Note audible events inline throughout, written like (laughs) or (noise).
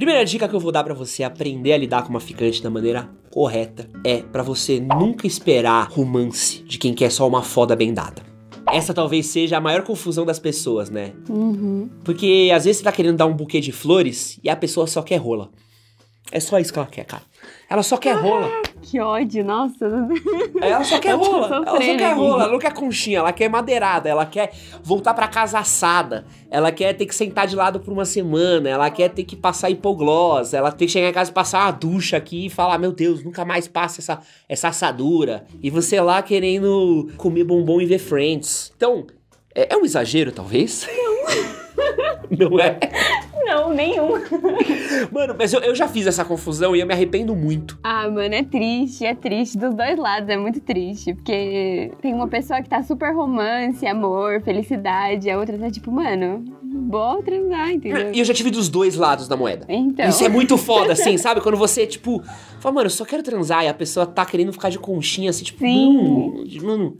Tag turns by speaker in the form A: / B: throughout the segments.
A: Primeira dica que eu vou dar para você aprender a lidar com uma ficante da maneira correta é para você nunca esperar romance de quem quer só uma foda bem dada. Essa talvez seja a maior confusão das pessoas, né?
B: Uhum.
A: Porque às vezes você tá querendo dar um buquê de flores e a pessoa só quer rola. É só isso que ela quer, cara. Ela só quer rola. (laughs)
B: Que ódio, nossa. É, ela só quer rola. Ela só quer rola. Ela
A: não quer conchinha, ela quer madeirada. Ela quer voltar para casa assada. Ela quer ter que sentar de lado por uma semana. Ela quer ter que passar hipoglós. Ela tem que chegar em casa e passar uma ducha aqui e falar: Meu Deus, nunca mais passa essa, essa assadura. E você lá querendo comer bombom e ver Friends. Então, é, é um exagero, talvez?
B: Não. (laughs) não é? nenhum.
A: (laughs) mano, mas eu, eu já fiz essa confusão e eu me arrependo muito.
B: Ah, mano, é triste, é triste dos dois lados, é muito triste. Porque tem uma pessoa que tá super romance, amor, felicidade, a outra tá tipo, mano, bom transar, entendeu? E eu já tive dos
A: dois lados da moeda.
B: Então. Isso é muito foda, assim, (laughs) sabe?
A: Quando você, tipo, fala, mano, eu só quero transar e a pessoa tá querendo ficar de conchinha, assim, tipo, Sim. mano.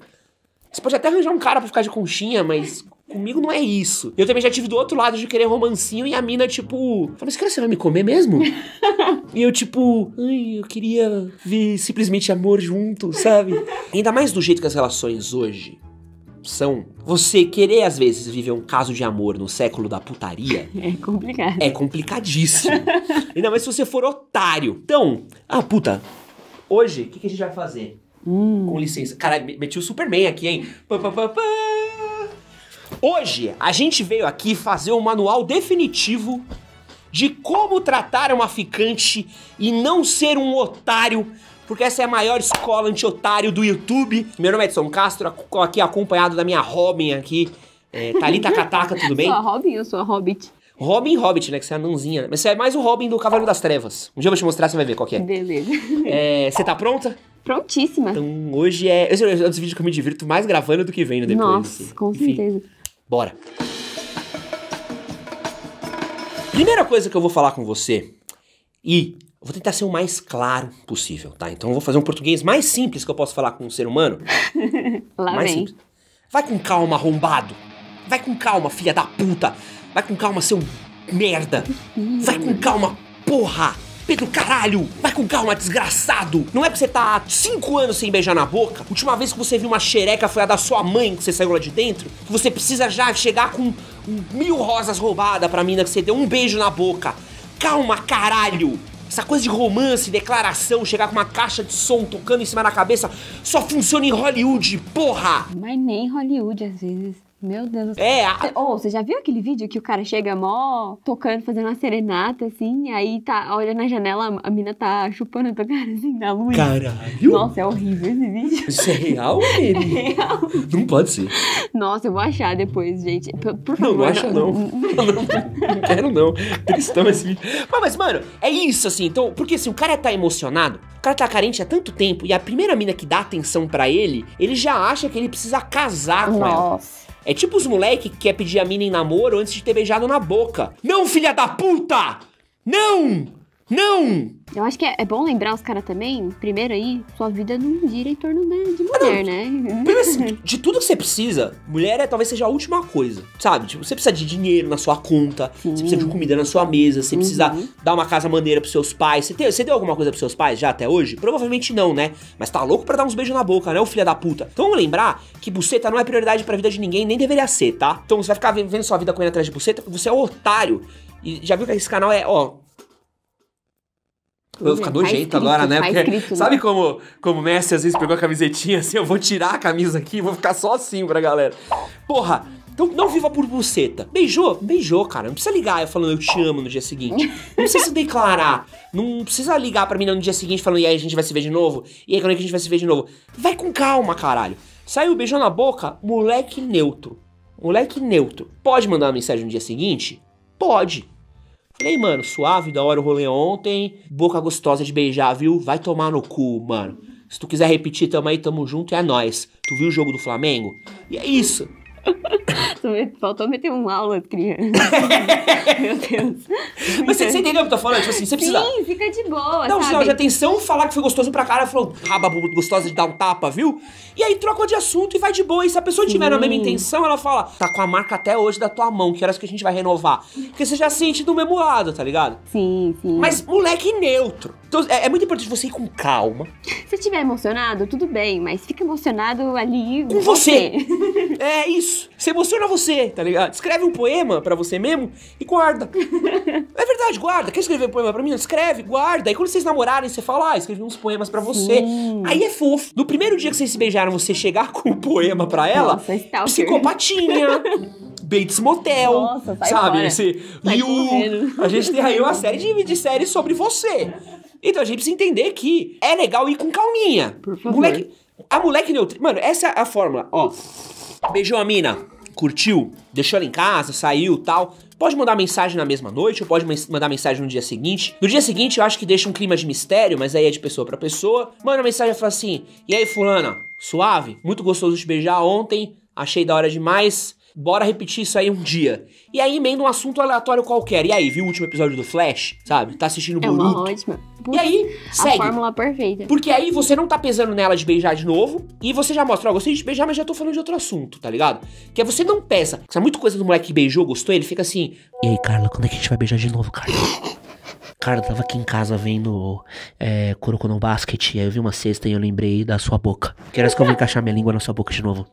A: Você pode até arranjar um cara pra ficar de conchinha, mas Comigo não é isso. Eu também já tive do outro lado de querer romancinho e a mina, tipo, fala, mas cara, você vai me comer mesmo? (laughs) e eu, tipo, ai, eu queria ver simplesmente amor junto, sabe? Ainda mais do jeito que as relações hoje são. Você querer, às vezes, viver um caso de amor no século da putaria. (laughs) É complicado. É complicadíssimo. Ainda mais se você for otário. Então, ah, puta, hoje, o que, que, a gente vai fazer? Hum. Com licença. Cara, meti o Superman aqui, hein? Pá, pá, pá, pá. Hoje a gente veio aqui fazer um manual definitivo de como tratar uma ficante e não ser um otário, porque essa é a maior escola anti-otário do YouTube. Meu nome é Edson Castro, aqui acompanhado da minha Robin aqui, é, Thalita (laughs) Kataka, tudo bem? Sua
B: Robin sou sua Hobbit?
A: Robin Hobbit, né? Que você é nãozinha. Mas você é mais o Robin do Cavaleiro das Trevas. Um dia eu vou te mostrar, você vai ver qual que é.
B: Beleza. É,
A: você tá pronta? Prontíssima. Então, hoje é... Esse é, é um dos vídeos que eu me divirto mais gravando do que vendo depois. Nossa, assim.
B: com certeza.
A: Bora! Primeira coisa que eu vou falar com você, e vou tentar ser o mais claro possível, tá? Então eu vou fazer um português mais simples que eu posso falar com um ser humano. (laughs) Lá mais vem. Simples. Vai com calma, arrombado. Vai com calma, filha da puta. Vai com calma, seu merda. Vai com calma, porra. Pedro, caralho! Vai com calma, desgraçado! Não é porque você tá há 5 anos sem beijar na boca, última vez que você viu uma xereca foi a da sua mãe que você saiu lá de dentro, que você precisa já chegar com mil rosas roubadas pra mina que você deu um beijo na boca. Calma, caralho! Essa coisa de romance, declaração, chegar com uma caixa de som tocando em cima da cabeça, só funciona em Hollywood, porra!
B: Mas nem Hollywood às vezes. Meu Deus do céu. É! A... Ou oh, você já viu aquele vídeo que o cara chega mó tocando, fazendo uma serenata, assim, aí tá, olha na janela, a mina tá chupando a tua cara, assim, na luz. Caralho! Nossa, é horrível esse vídeo.
A: Isso é real, menino? (laughs) É real. Não pode ser.
B: Nossa, eu vou achar depois,
A: gente. Por, por favor. Não, não acha não. não. não, quero não. Tristão esse vídeo. Mas, mano, é isso, assim, então, porque assim, o cara tá emocionado, o cara tá carente há tanto tempo, e a primeira mina que dá atenção pra ele, ele já acha que ele precisa casar com Nossa. ela. É tipo os moleque que quer pedir a mina em namoro antes de ter beijado na boca. Não, filha da puta! Não! Não!
B: Eu acho que é, é bom lembrar os caras também, primeiro aí, sua vida não gira em torno de, de ah, mulher, né? Assim, (laughs)
A: de tudo que você precisa, mulher é talvez seja a última coisa, sabe? Tipo, você precisa de dinheiro na sua conta, Sim. você precisa de comida na sua mesa, você uhum. precisa dar uma casa maneira pros seus pais. Você, tem, você deu alguma coisa pros seus pais já até hoje? Provavelmente não, né? Mas tá louco pra dar uns beijos na boca, né, ô filha da puta? Então vamos lembrar que buceta não é prioridade pra vida de ninguém, nem deveria ser, tá? Então você vai ficar vendo sua vida correndo atrás de buceta, porque você é um otário. E já viu que esse canal é, ó, vou ficar do tá agora, né? Tá Porque, escrito, sabe né? como como o Messi às vezes pegou a camisetinha assim, eu vou tirar a camisa aqui e vou ficar só assim pra galera. Porra, então não viva por buceta. Beijou? Beijou, cara. Não precisa ligar eu falando eu te amo no dia seguinte. Não precisa se declarar. Não precisa ligar pra mim no dia seguinte falando e aí a gente vai se ver de novo? E aí quando é que a gente vai se ver de novo? Vai com calma, caralho. Saiu beijou na boca, moleque neutro. Moleque neutro. Pode mandar uma mensagem no dia seguinte? Pode. Falei, mano, suave, da hora o rolê ontem. Boca gostosa de beijar, viu? Vai tomar no cu, mano. Se tu quiser repetir, tamo aí, tamo junto, é nós. Tu viu o jogo do Flamengo? E é isso.
B: (laughs)
A: Faltou meter uma aula de criança. (laughs) Meu Deus. Mas você, entendeu o que eu tô falando? Tipo assim, você precisa. Sim,
B: fica de boa. Dá um sinal de
A: atenção, falar que foi gostoso pra cara, falou, raba gostosa de dar um tapa, viu? E aí troca de assunto e vai de boa. E se a pessoa Sim. tiver a mesma intenção, ela fala, tá com a marca até hoje da tua mão, que horas que a gente vai renovar? Porque você já sente do mesmo lado, tá ligado? Sim, sim. Mas moleque neutro. Então é, é muito importante você ir com calma.
B: Se estiver emocionado, tudo bem, mas fica emocionado ali. Com você.
A: você. é isso isso. emociona você, tá ligado? Escreve um poema para você mesmo e guarda. (laughs) é verdade, guarda. Quer escrever um poema pra mim? Escreve, guarda. E quando vocês namorarem, você fala, ah, escrevi uns poemas para você. Sim. Aí é fofo. No primeiro dia que vocês se beijaram, você chegar com um poema para ela, Nossa, psicopatinha. Bates Motel, Nossa, sabe? Fora. Esse you. A gente tem aí uma série de, de séries sobre você. Então a gente precisa entender que é legal ir com calminha. Por favor. Moleque, a moleque neutra. Mano, essa é a fórmula. Ó. Beijou a mina, curtiu, deixou ela em casa, saiu tal. Pode mandar mensagem na mesma noite ou pode mandar mensagem no dia seguinte. No dia seguinte eu acho que deixa um clima de mistério, mas aí é de pessoa para pessoa. Manda mensagem e fala assim: E aí, Fulana, suave? Muito gostoso te beijar ontem, achei da hora demais bora repetir isso aí um dia. E aí emenda um assunto aleatório qualquer. E aí, viu o último episódio do Flash? Sabe? Tá assistindo o É uma
B: E aí, a segue. A fórmula perfeita. Porque aí você
A: não tá pesando nela de beijar de novo. E você já mostra, ó, oh, gostei de beijar, mas já tô falando de outro assunto, tá ligado? Que é você não pesa. Isso é muito coisa do moleque que beijou, gostou, ele fica assim... E aí, Carla, quando é que a gente vai beijar de novo, Carla? (laughs) Cara, eu tava aqui em casa vendo é, Kuroko no Basket, aí eu vi uma cesta e eu lembrei da sua boca. Que horas que eu vou encaixar minha língua na sua boca de novo?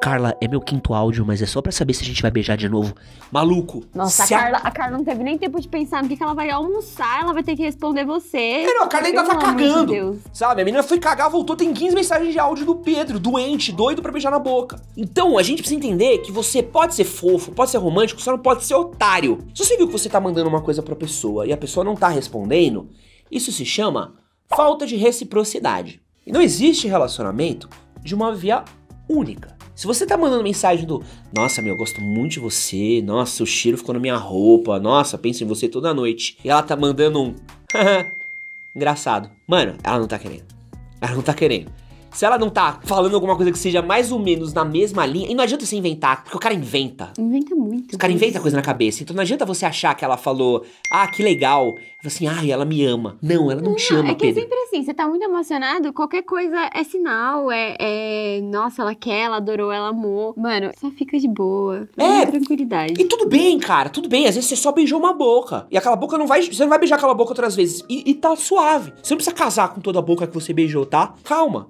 A: Carla, é meu quinto áudio, mas é só para saber se a gente vai beijar de novo. Maluco! Nossa, a Carla,
B: a... a Carla não teve nem tempo de pensar no que, que ela vai almoçar, ela vai ter que responder você. É, não, a Carla ainda tá cagando. De
A: sabe? A menina foi cagar, voltou, tem 15 mensagens de áudio do Pedro, doente, doido para beijar na boca. Então, a gente precisa entender que você pode ser fofo, pode ser romântico, só não pode ser otário. Se você viu que você tá mandando uma coisa pra pessoa e a pessoa não tá respondendo, isso se chama falta de reciprocidade. E não existe relacionamento de uma via única. Se você tá mandando mensagem do Nossa, meu, eu gosto muito de você, nossa, o cheiro ficou na minha roupa, nossa, penso em você toda noite. E ela tá mandando um (laughs) Engraçado. Mano, ela não tá querendo. Ela não tá querendo. Se ela não tá falando alguma coisa que seja mais ou menos na mesma linha, e não adianta você inventar, porque o cara inventa.
B: Inventa muito. O cara inventa isso.
A: coisa na cabeça. Então não adianta você achar que ela falou, ah, que legal. Assim, ai, ah, ela me ama. Não, ela não, não te ama, é que é Pedro. É
B: sempre assim, você tá muito emocionado, qualquer coisa é sinal, é, é, Nossa, ela quer, ela adorou, ela amou. Mano, só fica de boa. É. Tranquilidade. E tudo
A: bem, cara, tudo bem. Às vezes você só beijou uma boca. E aquela boca não vai. Você não vai beijar aquela boca outras vezes. E, e tá suave. Você não precisa casar com toda a boca que você beijou, tá? Calma.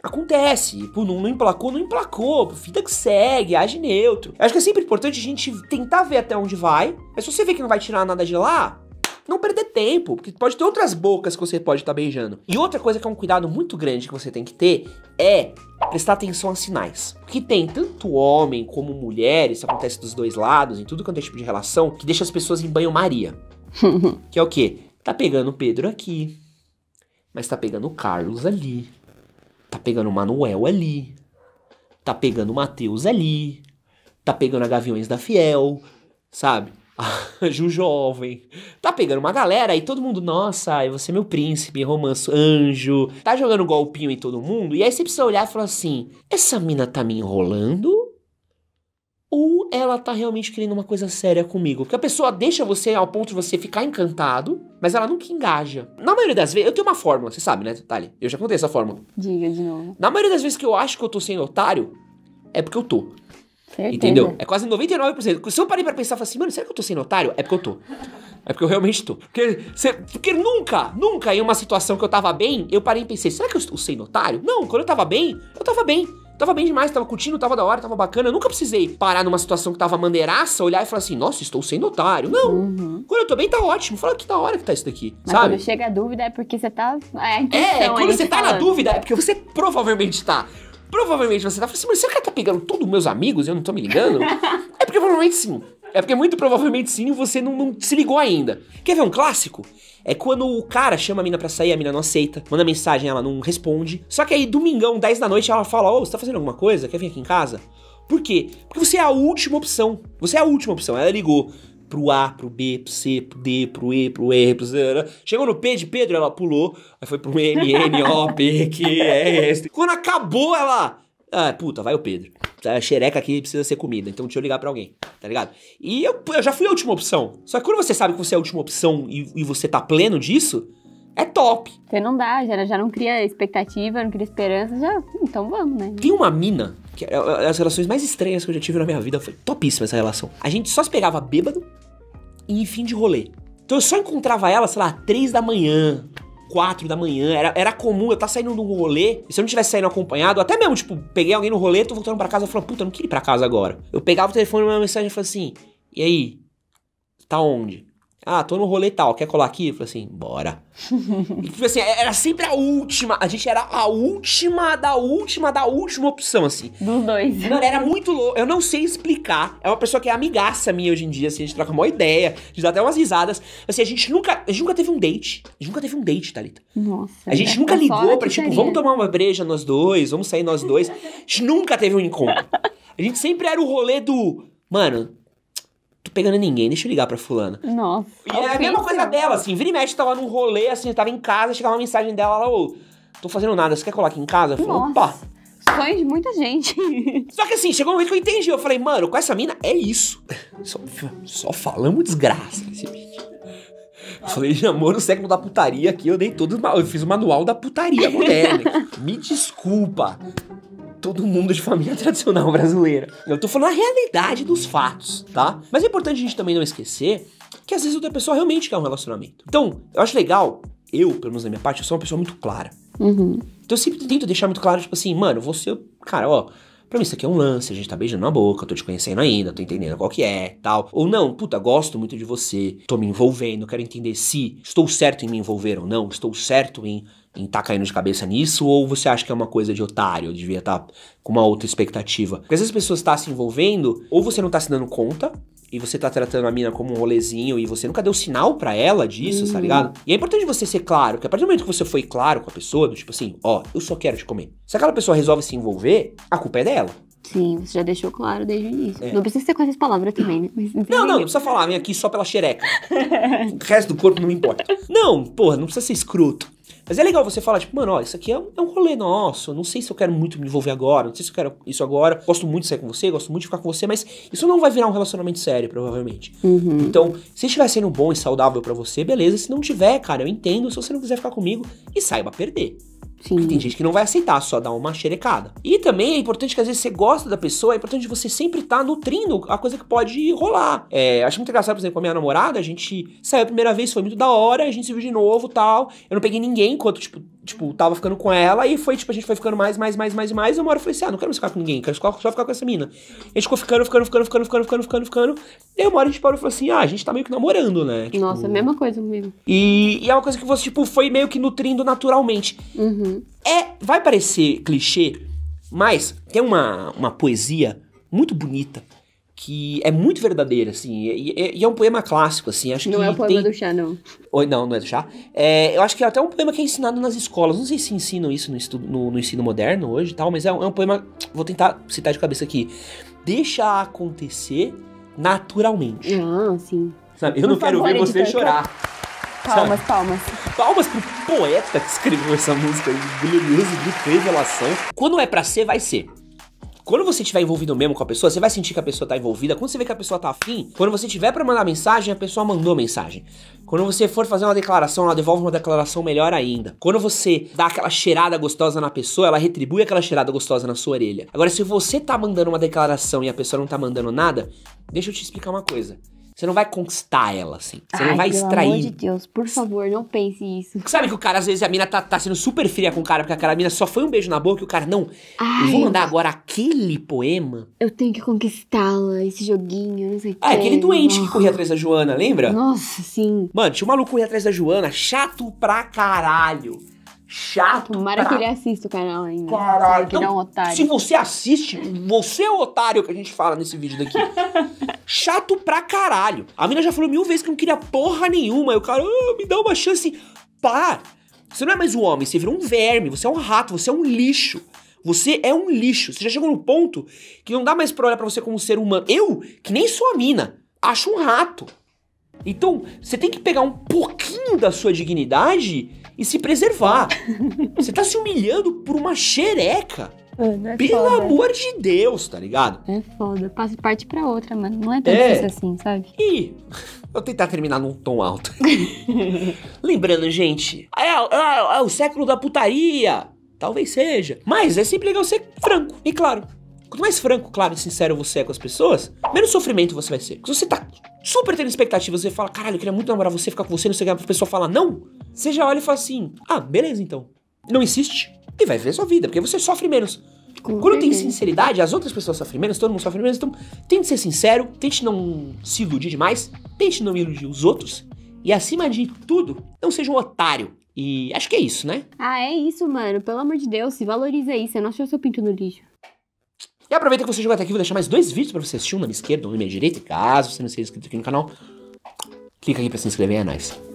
A: Acontece, não, não emplacou, não emplacou, vida que segue, age neutro. Eu acho que é sempre importante a gente tentar ver até onde vai, mas se você vê que não vai tirar nada de lá, não perder tempo, porque pode ter outras bocas que você pode estar tá beijando. E outra coisa que é um cuidado muito grande que você tem que ter é prestar atenção a sinais. Porque tem tanto homem como mulher, isso acontece dos dois lados, em tudo quanto é tipo de relação, que deixa as pessoas em banho-maria. (laughs) que é o quê? Tá pegando o Pedro aqui, mas tá pegando o Carlos ali. Tá pegando Manuel ali. Tá pegando Mateus ali. Tá pegando a Gaviões da Fiel, sabe? (laughs) Ju Jovem. Tá pegando uma galera e todo mundo, nossa, você é meu príncipe, romance, anjo. Tá jogando golpinho em todo mundo. E aí você precisa olhar e falar assim: essa mina tá me enrolando? ou ela tá realmente querendo uma coisa séria comigo. Porque a pessoa deixa você ao ponto de você ficar encantado, mas ela nunca engaja. Na maioria das vezes, eu tenho uma fórmula, você sabe, né, Thali? Eu já contei essa fórmula. Diga de novo. Na maioria das vezes que eu acho que eu tô sendo otário, é porque eu tô. Certeza. Entendeu? É quase 99%. Se eu parei pra pensar e assim, mano, será que eu tô sendo otário? É porque eu tô. É porque eu realmente tô. Porque, cê, porque nunca, nunca em uma situação que eu tava bem, eu parei e pensei, será que eu estou sendo otário? Não, quando eu tava bem, eu tava bem. Tava bem demais, tava curtindo, tava da hora, tava bacana. Eu nunca precisei parar numa situação que tava maneiraça, olhar e falar assim, nossa, estou sendo otário. Não. Uhum. Quando eu tô bem, tá ótimo. Fala que da tá hora que tá isso daqui, Mas sabe? quando chega
B: a dúvida é porque você tá... É, é, é quando você tá falando. na
A: dúvida é porque você provavelmente tá. Provavelmente você tá falando assim, mas será que tá pegando todos os meus amigos e eu não tô me ligando? (laughs) é porque provavelmente sim. É porque muito provavelmente sim, você não, não, se ligou ainda. Quer ver um clássico? É quando o cara chama a mina pra sair, a mina não aceita, manda mensagem, ela não responde. Só que aí, domingão, 10 da noite, ela fala: Ô, oh, você tá fazendo alguma coisa? Quer vir aqui em casa? Por quê? Porque você é a última opção. Você é a última opção. Ela ligou pro A, pro B, pro C, pro D, pro E, pro R, pro Z. Né? Chegou no P de Pedro, ela pulou. Aí foi pro M, N, O, P, Q, R, S. Quando acabou, ela. Ah, puta, vai o Pedro a xereca aqui precisa ser comida, então deixa eu ligar para alguém, tá ligado? E eu, eu, já fui a última opção. Só que quando você sabe que você é a última opção e, e você tá pleno disso, é top.
B: você não dá, já, já não cria expectativa, não cria esperança, já. Então vamos, né? Tem
A: uma mina, que é, é, é as relações mais estranhas que eu já tive na minha vida, foi topíssima essa relação. A gente só se pegava bêbado e fim de rolê. Então eu só encontrava ela, sei lá, três da manhã, quatro da manhã. Era, era comum eu estar tá saindo num rolê. E se eu não estivesse saindo acompanhado, até mesmo, tipo, peguei alguém no rolê, tô voltando para casa, eu falo puta, eu não queria ir pra casa agora. Eu pegava o telefone, uma mensagem e falava assim: e aí? Tá onde? Ah, tô no rolê tal, quer colar aqui? Eu falei assim, bora. (laughs) e, tipo assim, é, era sempre a última. A gente era a última da última da última opção, assim. Dos dois. Mano, era muito louco. Eu não sei explicar. É uma pessoa que é amigaça minha hoje em dia, assim. A gente troca uma ideia, a gente dá até umas risadas. Assim, a gente nunca, a gente nunca teve um date. A gente nunca teve um date, Thalita.
B: Nossa. A gente é, nunca é ligou pra, tipo, vamos
A: tomar uma breja nós dois, vamos sair nós dois. A gente nunca teve um encontro. A gente sempre era o rolê do... Mano, pegando ninguém, deixa eu ligar pra fulana. Nossa. E é a mesma coisa dela, assim, vira e mexe, tava tá num rolê, assim, tava em casa, chegava uma mensagem dela, ela, ô, tô fazendo nada, você quer colar aqui em casa? Eu falei, opa. Sonho de muita gente. (laughs) Só que assim, chegou um momento que eu entendi, eu falei, mano, com essa mina é isso. (laughs) Só, só falamos desgraça nesse vídeo. Eu falei, amor, no século da putaria aqui, eu dei todos Eu fiz o manual da putaria moderna. Me desculpa todo mundo de família (laughs) tradicional brasileira. Eu tô falando a realidade dos fatos, tá? Mas é importante a gente também não esquecer que às vezes outra pessoa realmente quer um relacionamento. Então, eu acho legal, eu, pelo menos da minha parte, eu sou uma pessoa muito clara. Uhum. Então eu sempre tento deixar muito claro, tipo assim, mano, você, cara, ó, Pra mim, isso aqui é um lance, a gente tá beijando na boca, eu tô te conhecendo ainda, tô entendendo qual que é, tal. Ou não, puta, gosto muito de você, tô me envolvendo, quero entender se estou certo em me envolver ou não, estou certo em em estar tá caindo de cabeça nisso, ou você acha que é uma coisa de otário, devia estar tá com uma outra expectativa? Porque às vezes as pessoas estão tá se envolvendo, ou você não está se dando conta, e você tá tratando a mina como um rolezinho e você nunca deu sinal para ela disso, uhum. tá hum. ligado? E é importante você ser claro, porque a partir do momento que você foi claro com a pessoa, do tipo assim, ó, eu só quero te comer. Se aquela pessoa resolve se envolver, a culpa é dela.
B: Sim, você já deixou claro desde o início. É. Não precisa ser com essas palavras também, né? Mas, não, não, não
A: precisa falar, vem aqui só pela xereca. (laughs) o resto do corpo não importa. Não, porra, não precisa ser escroto. Mas é legal você falar, tipo, mano, ó, isso aqui é um, é um rolê nosso, não sei se eu quero muito me envolver agora, não sei se eu quero isso agora, gosto muito de sair com você, gosto muito de ficar com você, mas isso não vai virar um relacionamento sério, provavelmente. Uhum. Então, se estiver sendo bom e saudável para você, beleza. Se não tiver, cara, eu entendo. Se você não quiser ficar comigo, e saiba perder. Sim. Porque tem gente que não vai aceitar só dar uma xerecada. E também é importante que às vezes você gosta da pessoa, é importante você sempre estar tá nutrindo a coisa que pode rolar. É, acho muito engraçado, por exemplo, com a minha namorada, a gente saiu a primeira vez, foi muito da hora, a gente se viu de novo tal. Eu não peguei ninguém enquanto, tipo, tipo, tava ficando com ela e foi, tipo, a gente foi ficando mais, mais, mais, mais, mais. E uma hora eu falei assim: ah, não quero mais ficar com ninguém, quero só ficar com essa mina. A gente ficou ficando, ficando, ficando, ficando, ficando, ficando, ficando, ficando. E uma hora a gente parou e falou assim: ah, a gente tá meio que namorando, né? Tipo, Nossa, é a
B: mesma coisa comigo.
A: E, e, é uma coisa que você, tipo, foi meio que nutrindo naturalmente. Uhum. É, vai parecer clichê, mas tem uma, uma poesia muito bonita que é muito verdadeira, assim, e, e, e, é um poema clássico, assim, acho não que... Não é o poema tem... do chá, não. Oi, não, não é do chá. É, eu acho que é até um poema que é ensinado nas escolas, não sei se ensinam isso no, estudo, no, no ensino moderno hoje e tal, mas é um, é um poema, vou tentar citar de cabeça aqui, deixa acontecer naturalmente. Ah, sim. Sabe, eu não, quero ver você chorar. Palmas, palmas. Palmas pro poeta que escreveu essa música, glorioso, de revelação. Quando é para ser, vai ser. Quando você estiver envolvido mesmo com a pessoa, você vai sentir que a pessoa tá envolvida. Quando você vê que a pessoa tá afim, quando você tiver para mandar mensagem, a pessoa mandou mensagem. Quando você for fazer uma declaração, ela devolve uma declaração melhor ainda. Quando você dá aquela cheirada gostosa na pessoa, ela retribui aquela cheirada gostosa na sua orelha. Agora, se você tá mandando uma declaração e a pessoa não tá mandando nada, deixa eu te explicar uma coisa. Você não vai conquistar ela, assim. Você Ai, não vai extrair. Pelo amor de
B: Deus, por favor, não pense isso.
A: Sabe que o cara, às vezes, a mina tá, tá sendo super fria com o cara, porque aquela mina só foi um beijo na boca e o cara, não, Ai, eu vou mandar agora aquele poema.
B: Eu tenho que conquistá-la, esse joguinho, não sei o ah, que. aquele doente oh. que
A: corria atrás da Joana, lembra? Nossa, sim. Mano, tinha um maluco corria atrás da Joana, chato pra caralho chato. Tomara pra... que ele assista o
B: canal ainda. Caralho. Então, é um se você
A: assiste, você é o otário que a gente fala nesse vídeo daqui. (laughs) Chato pra caralho. A mina já falou mil vezes que não queria porra nenhuma. E o cara, oh, me dá uma chance. Pá! Você não é mais um homem, você virou um verme, você é um rato, você é um lixo. Você é um lixo. Você já chegou no ponto que não dá mais pra olhar pra você como um ser humano. Eu, que nem sou a mina, acho um rato. Então, você tem que pegar um pouquinho da sua dignidade e se preservar. (laughs) você tá se humilhando por uma xereca
B: é Pelo foda. amor de
A: Deus, tá ligado? É foda. Passa parte pra outra,
B: mano. Não é tão é. difícil assim, sabe?
A: E. Vou tentar terminar num tom alto. (laughs) Lembrando, gente, é, é, é o século da putaria. Talvez seja. Mas é sempre legal ser franco. E claro, Quanto mais franco, claro e sincero você é com as pessoas, menos sofrimento você vai ser. se você tá super tendo expectativas, você fala, caralho, eu queria muito namorar você, ficar com você, não sei o que, a pessoa fala não, você já olha e fala assim, ah, beleza então. Não insiste e vai viver sua vida, porque você sofre menos. Com Quando tem sinceridade, as outras pessoas sofrem menos, todo mundo sofre menos, então tente ser sincero, tente não se iludir demais, tente não iludir os outros e acima de tudo, não seja um otário. E acho que é isso, né?
B: Ah, é isso, mano. Pelo amor de Deus, se valoriza aí, você não achou seu pinto no lixo.
A: E aproveita que você chegou até aqui, vou deixar mais dois vídeos pra você assistir, um na minha esquerda, um na minha direita, caso você não seja inscrito aqui no canal. Clica aqui pra se inscrever, é nóis.